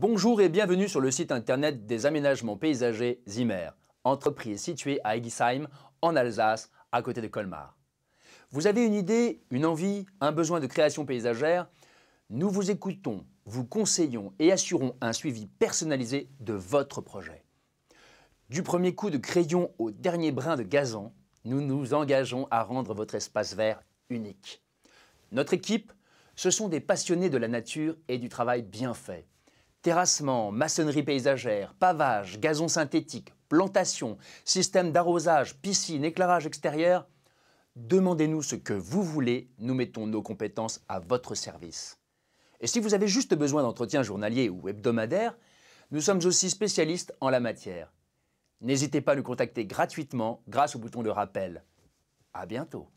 Bonjour et bienvenue sur le site internet des aménagements paysagers Zimmer, entreprise située à Egisheim, en Alsace, à côté de Colmar. Vous avez une idée, une envie, un besoin de création paysagère Nous vous écoutons, vous conseillons et assurons un suivi personnalisé de votre projet. Du premier coup de crayon au dernier brin de gazon, nous nous engageons à rendre votre espace vert unique. Notre équipe, ce sont des passionnés de la nature et du travail bien fait. Terrassement, maçonnerie paysagère, pavage, gazon synthétique, plantation, système d'arrosage, piscine, éclairage extérieur. Demandez-nous ce que vous voulez, nous mettons nos compétences à votre service. Et si vous avez juste besoin d'entretien journalier ou hebdomadaire, nous sommes aussi spécialistes en la matière. N'hésitez pas à nous contacter gratuitement grâce au bouton de rappel. À bientôt.